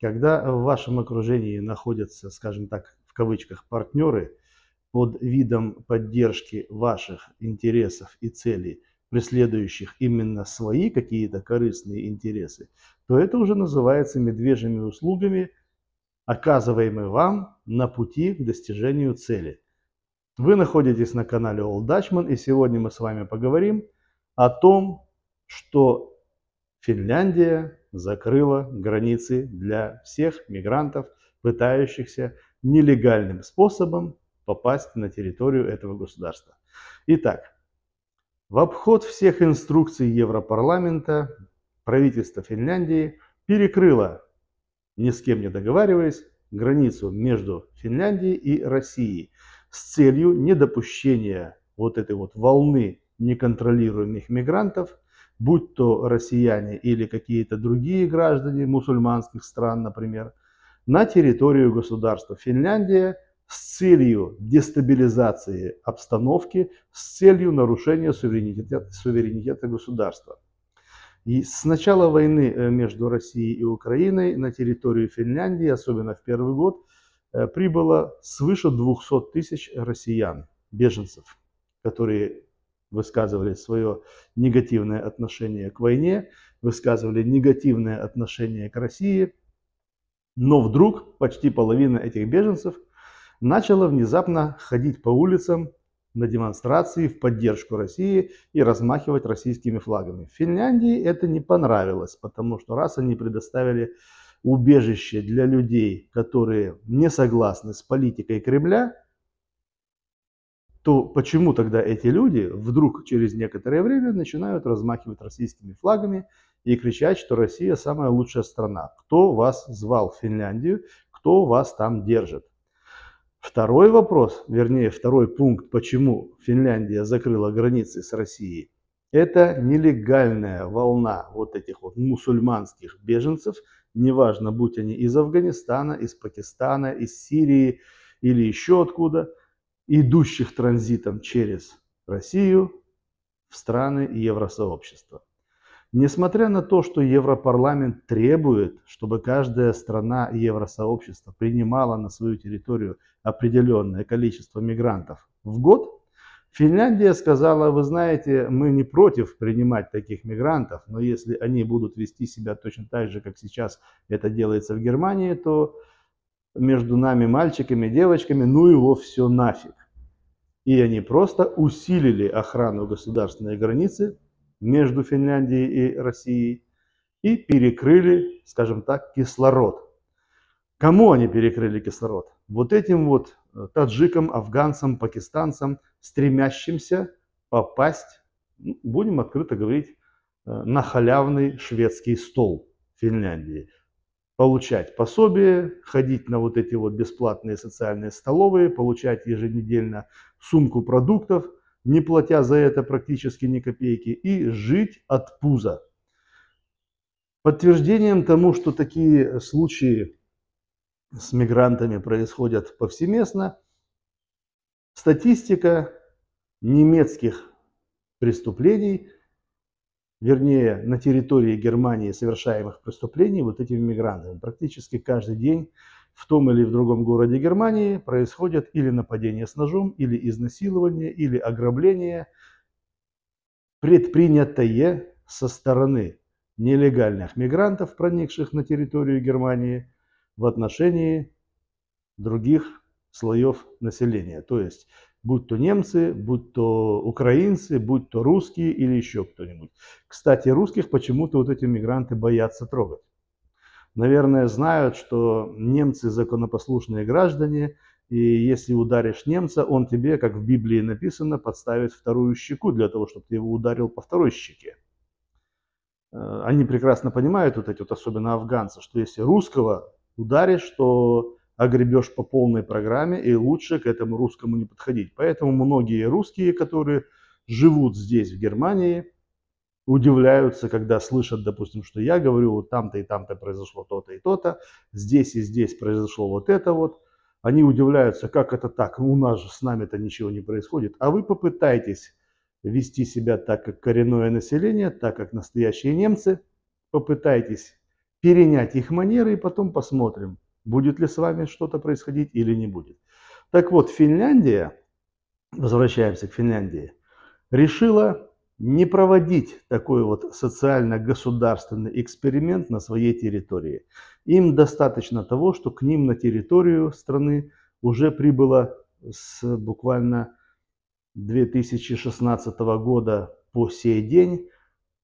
Когда в вашем окружении находятся, скажем так, в кавычках, партнеры под видом поддержки ваших интересов и целей, преследующих именно свои какие-то корыстные интересы, то это уже называется медвежьими услугами, оказываемые вам на пути к достижению цели. Вы находитесь на канале All Dutchman, и сегодня мы с вами поговорим о том, что Финляндия закрыла границы для всех мигрантов, пытающихся нелегальным способом попасть на территорию этого государства. Итак, в обход всех инструкций Европарламента правительство Финляндии перекрыло, ни с кем не договариваясь, границу между Финляндией и Россией с целью недопущения вот этой вот волны неконтролируемых мигрантов – будь то россияне или какие-то другие граждане мусульманских стран, например, на территорию государства Финляндия с целью дестабилизации обстановки, с целью нарушения суверенитета, суверенитета государства. И с начала войны э, между Россией и Украиной на территорию Финляндии, особенно в первый год, э, прибыло свыше 200 тысяч россиян, беженцев, которые высказывали свое негативное отношение к войне, высказывали негативное отношение к России. Но вдруг почти половина этих беженцев начала внезапно ходить по улицам на демонстрации в поддержку России и размахивать российскими флагами. Финляндии это не понравилось, потому что раз они предоставили убежище для людей, которые не согласны с политикой Кремля, то почему тогда эти люди вдруг через некоторое время начинают размахивать российскими флагами и кричать, что Россия самая лучшая страна? Кто вас звал в Финляндию? Кто вас там держит? Второй вопрос, вернее второй пункт, почему Финляндия закрыла границы с Россией, это нелегальная волна вот этих вот мусульманских беженцев, неважно, будь они из Афганистана, из Пакистана, из Сирии или еще откуда – идущих транзитом через Россию в страны Евросообщества. Несмотря на то, что Европарламент требует, чтобы каждая страна Евросообщества принимала на свою территорию определенное количество мигрантов в год, Финляндия сказала, вы знаете, мы не против принимать таких мигрантов, но если они будут вести себя точно так же, как сейчас это делается в Германии, то между нами, мальчиками, девочками, ну его все нафиг. И они просто усилили охрану государственной границы между Финляндией и Россией и перекрыли, скажем так, кислород. Кому они перекрыли кислород? Вот этим вот э, таджикам, афганцам, пакистанцам, стремящимся попасть, ну, будем открыто говорить, э, на халявный шведский стол Финляндии. Получать пособие, ходить на вот эти вот бесплатные социальные столовые, получать еженедельно сумку продуктов, не платя за это практически ни копейки, и жить от пуза. Подтверждением тому, что такие случаи с мигрантами происходят повсеместно, статистика немецких преступлений, вернее, на территории Германии совершаемых преступлений вот этими мигрантами. Практически каждый день в том или в другом городе Германии происходит или нападение с ножом, или изнасилование, или ограбление, предпринятое со стороны нелегальных мигрантов, проникших на территорию Германии, в отношении других слоев населения. То есть, будь то немцы, будь то украинцы, будь то русские или еще кто-нибудь. Кстати, русских почему-то вот эти мигранты боятся трогать наверное, знают, что немцы законопослушные граждане, и если ударишь немца, он тебе, как в Библии написано, подставит вторую щеку для того, чтобы ты его ударил по второй щеке. Э, они прекрасно понимают вот эти, вот, особенно афганцы, что если русского ударишь, то огребешь по полной программе, и лучше к этому русскому не подходить. Поэтому многие русские, которые живут здесь, в Германии, удивляются, когда слышат, допустим, что я говорю, вот там-то и там-то произошло то-то и то-то, здесь и здесь произошло вот это вот. Они удивляются, как это так, у нас же с нами-то ничего не происходит. А вы попытайтесь вести себя так, как коренное население, так, как настоящие немцы. Попытайтесь перенять их манеры и потом посмотрим, будет ли с вами что-то происходить или не будет. Так вот, Финляндия, возвращаемся к Финляндии, решила не проводить такой вот социально-государственный эксперимент на своей территории. Им достаточно того, что к ним на территорию страны уже прибыло с буквально 2016 года по сей день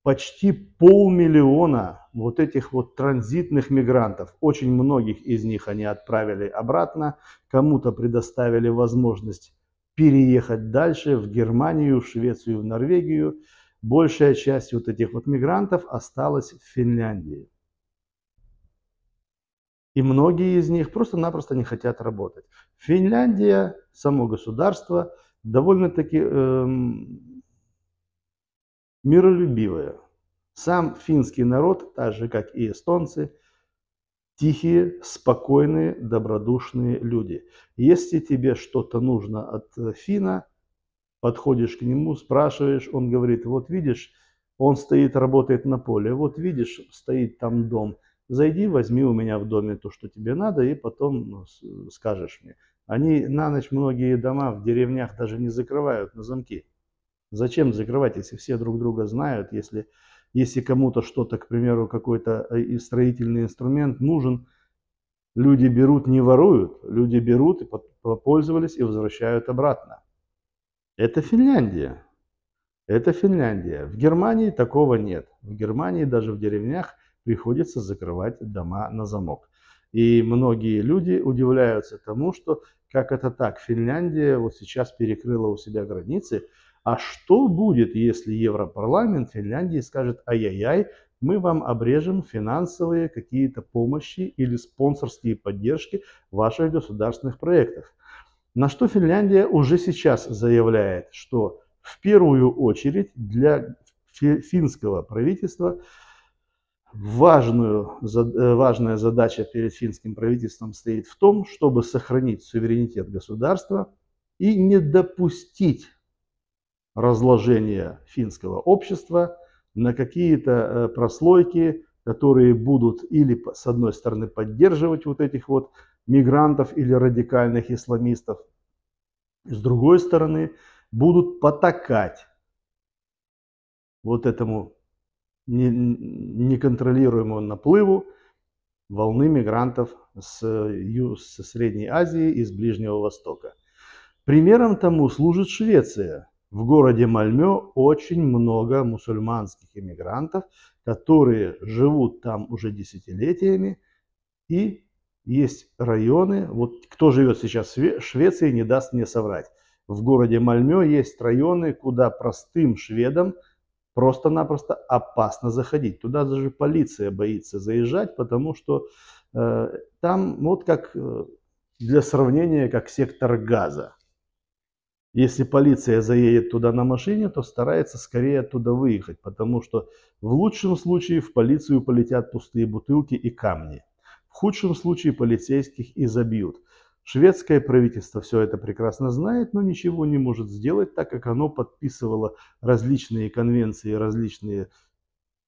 почти полмиллиона вот этих вот транзитных мигрантов. Очень многих из них они отправили обратно, кому-то предоставили возможность переехать дальше в Германию, в Швецию, в Норвегию. Большая часть вот этих вот мигрантов осталась в Финляндии. И многие из них просто-напросто не хотят работать. Финляндия, само государство, довольно-таки эм, миролюбивое. Сам финский народ, так же как и эстонцы – тихие, спокойные, добродушные люди. Если тебе что-то нужно от э, Фина, подходишь к нему, спрашиваешь, он говорит, вот видишь, он стоит, работает на поле, вот видишь, стоит там дом, зайди, возьми у меня в доме то, что тебе надо, и потом ну, скажешь мне. Они на ночь многие дома в деревнях даже не закрывают на замки. Зачем закрывать, если все друг друга знают, если если кому-то что-то, к примеру, какой-то э, строительный инструмент нужен, люди берут, не воруют, люди берут и пользовались и возвращают обратно. Это Финляндия. Это Финляндия. В Германии такого нет. В Германии даже в деревнях приходится закрывать дома на замок. И многие люди удивляются тому, что как это так, Финляндия вот сейчас перекрыла у себя границы, а что будет, если Европарламент Финляндии скажет «Ай-яй-яй, мы вам обрежем финансовые какие-то помощи или спонсорские поддержки ваших государственных проектов. На что Финляндия уже сейчас заявляет, что в первую очередь для финского правительства важную, э, важная задача перед финским правительством стоит в том, чтобы сохранить суверенитет государства и не допустить разложения финского общества на какие-то э, прослойки, которые будут или, с одной стороны, поддерживать вот этих вот мигрантов или радикальных исламистов, с другой стороны, будут потакать вот этому неконтролируемому наплыву волны мигрантов с, э, с Средней Азии и с Ближнего Востока. Примером тому служит Швеция – в городе Мальме очень много мусульманских иммигрантов, которые живут там уже десятилетиями. И есть районы, вот кто живет сейчас в Швеции, не даст мне соврать. В городе Мальме есть районы, куда простым шведам просто-напросто опасно заходить. Туда даже полиция боится заезжать, потому что э, там вот как э, для сравнения, как сектор газа если полиция заедет туда на машине, то старается скорее оттуда выехать, потому что в лучшем случае в полицию полетят пустые бутылки и камни. В худшем случае полицейских и забьют. Шведское правительство все это прекрасно знает, но ничего не может сделать, так как оно подписывало различные конвенции, различные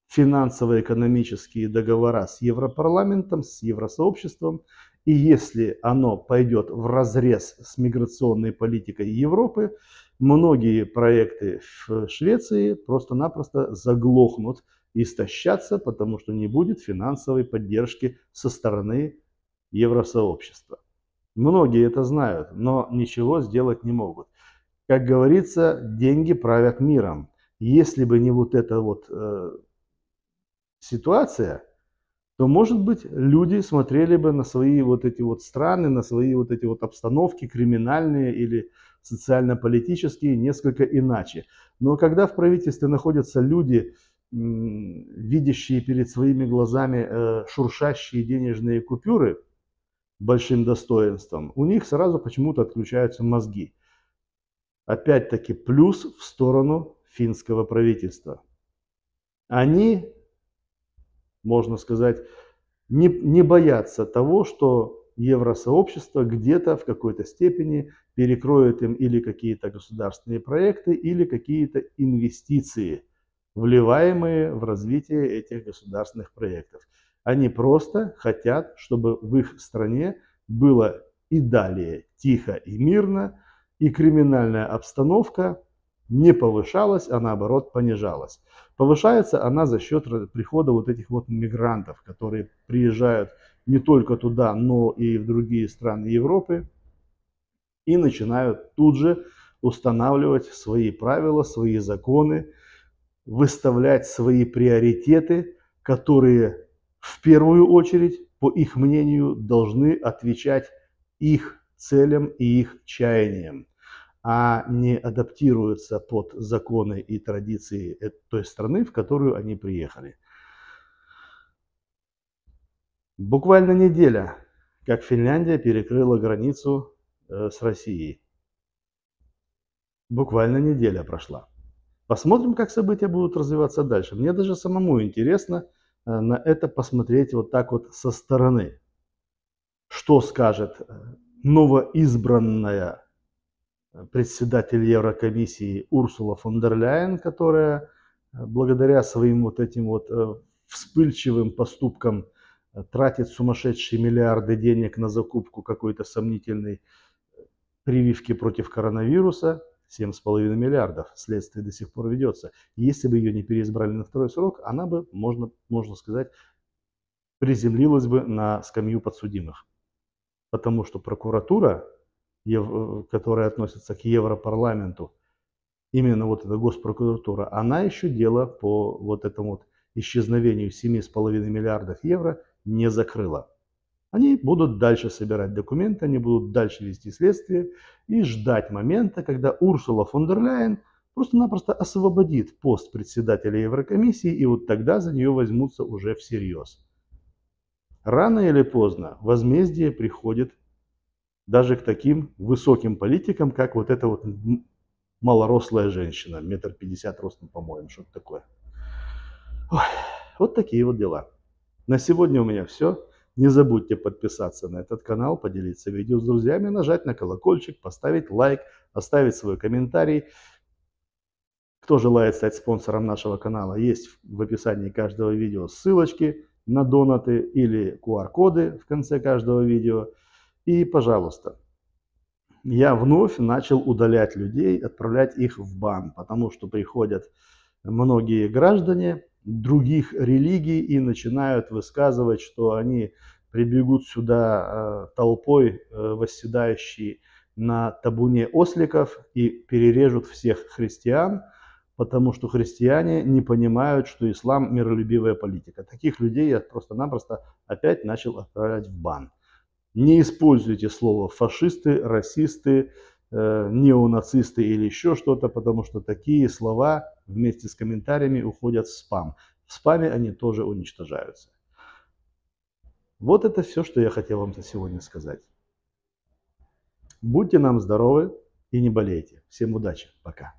финансово-экономические договора с Европарламентом, с Евросообществом, и если оно пойдет в разрез с миграционной политикой Европы, многие проекты в Швеции просто-напросто заглохнут, истощатся, потому что не будет финансовой поддержки со стороны Евросообщества. Многие это знают, но ничего сделать не могут. Как говорится, деньги правят миром. Если бы не вот эта вот э, ситуация, то, может быть, люди смотрели бы на свои вот эти вот страны, на свои вот эти вот обстановки криминальные или социально-политические несколько иначе. Но когда в правительстве находятся люди, видящие перед своими глазами э, шуршащие денежные купюры большим достоинством, у них сразу почему-то отключаются мозги. Опять-таки плюс в сторону финского правительства. Они можно сказать, не, не бояться того, что евросообщество где-то в какой-то степени перекроет им или какие-то государственные проекты, или какие-то инвестиции, вливаемые в развитие этих государственных проектов. Они просто хотят, чтобы в их стране было и далее тихо и мирно, и криминальная обстановка не повышалась, а наоборот понижалась. Повышается она за счет прихода вот этих вот мигрантов, которые приезжают не только туда, но и в другие страны Европы и начинают тут же устанавливать свои правила, свои законы, выставлять свои приоритеты, которые в первую очередь, по их мнению, должны отвечать их целям и их чаяниям а не адаптируются под законы и традиции э, той страны, в которую они приехали. Буквально неделя, как Финляндия перекрыла границу э, с Россией. Буквально неделя прошла. Посмотрим, как события будут развиваться дальше. Мне даже самому интересно э, на это посмотреть вот так вот со стороны. Что скажет новоизбранная председатель Еврокомиссии Урсула фон дер Ляйен, которая э, благодаря своим вот этим вот э, вспыльчивым поступкам э, тратит сумасшедшие миллиарды денег на закупку какой-то сомнительной прививки против коронавируса, 7,5 миллиардов, следствие до сих пор ведется. Если бы ее не переизбрали на второй срок, она бы, можно, можно сказать, приземлилась бы на скамью подсудимых. Потому что прокуратура которые относятся к Европарламенту, именно вот эта госпрокуратура, она еще дело по вот этому вот исчезновению 7,5 миллиардов евро не закрыла. Они будут дальше собирать документы, они будут дальше вести следствие и ждать момента, когда Урсула фон дер Ляйен просто-напросто освободит пост председателя Еврокомиссии, и вот тогда за нее возьмутся уже всерьез. Рано или поздно возмездие приходит даже к таким высоким политикам, как вот эта вот малорослая женщина, метр пятьдесят ростом, по-моему, что-то такое. Ой, вот такие вот дела. На сегодня у меня все. Не забудьте подписаться на этот канал, поделиться видео с друзьями, нажать на колокольчик, поставить лайк, оставить свой комментарий. Кто желает стать спонсором нашего канала, есть в описании каждого видео ссылочки на донаты или QR-коды в конце каждого видео. И, пожалуйста, я вновь начал удалять людей, отправлять их в бан, потому что приходят многие граждане других религий и начинают высказывать, что они прибегут сюда э, толпой, э, восседающей на табуне осликов и перережут всех христиан, потому что христиане не понимают, что ислам – миролюбивая политика. Таких людей я просто-напросто опять начал отправлять в бан. Не используйте слово фашисты, расисты, э, неонацисты или еще что-то, потому что такие слова вместе с комментариями уходят в спам. В спаме они тоже уничтожаются. Вот это все, что я хотел вам сегодня сказать. Будьте нам здоровы и не болейте. Всем удачи. Пока.